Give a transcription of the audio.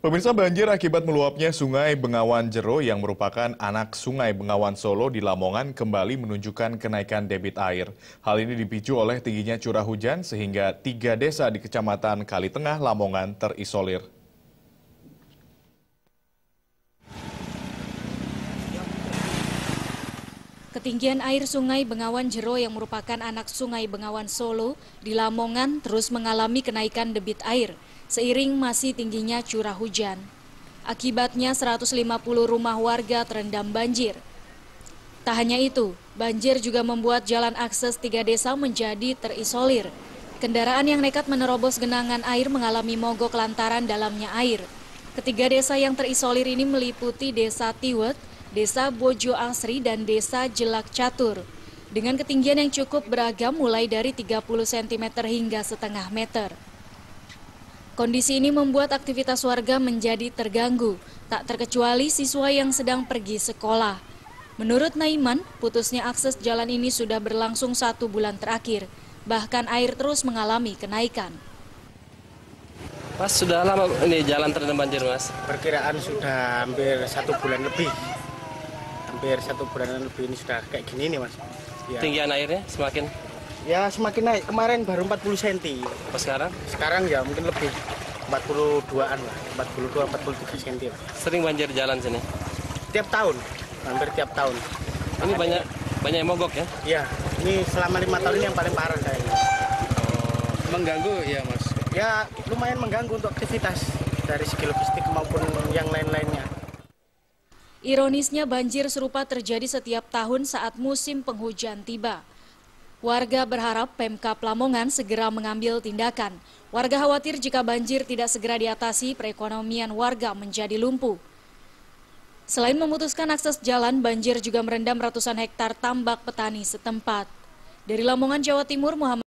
Pemirsa banjir akibat meluapnya Sungai Bengawan Jero yang merupakan anak Sungai Bengawan Solo di Lamongan kembali menunjukkan kenaikan debit air. Hal ini dipicu oleh tingginya curah hujan sehingga tiga desa di Kecamatan Kalitengah, Lamongan terisolir. Ketinggian air Sungai Bengawan Jero yang merupakan anak Sungai Bengawan Solo di Lamongan terus mengalami kenaikan debit air seiring masih tingginya curah hujan. Akibatnya 150 rumah warga terendam banjir. Tak hanya itu, banjir juga membuat jalan akses tiga desa menjadi terisolir. Kendaraan yang nekat menerobos genangan air mengalami mogok lantaran dalamnya air. Ketiga desa yang terisolir ini meliputi Desa Tiwet, Desa Bojo Angsri dan Desa Jelak Catur. Dengan ketinggian yang cukup beragam mulai dari 30 cm hingga setengah meter. Kondisi ini membuat aktivitas warga menjadi terganggu, tak terkecuali siswa yang sedang pergi sekolah. Menurut Naiman, putusnya akses jalan ini sudah berlangsung satu bulan terakhir, bahkan air terus mengalami kenaikan. Mas, sudah lama ini jalan terendam banjir, Mas? Perkiraan sudah hampir satu bulan lebih hampir satu bulanan lebih ini sudah kayak gini nih mas ya. tinggian airnya semakin ya semakin naik kemarin baru 40 cm apa sekarang sekarang ya mungkin lebih 42an lah 42 47 cm lah. sering banjir jalan sini tiap tahun hampir tiap tahun ini Makanya, banyak banyak yang mogok ya ya ini selama lima tahun ini yang paling parah kayaknya oh, mengganggu ya mas ya lumayan mengganggu untuk aktivitas dari segi logistik maupun yang lain-lainnya Ironisnya banjir serupa terjadi setiap tahun saat musim penghujan tiba. Warga berharap Pemkap Lamongan segera mengambil tindakan. Warga khawatir jika banjir tidak segera diatasi, perekonomian warga menjadi lumpuh. Selain memutuskan akses jalan, banjir juga merendam ratusan hektar tambak petani setempat. Dari Lamongan, Jawa Timur, Muhammad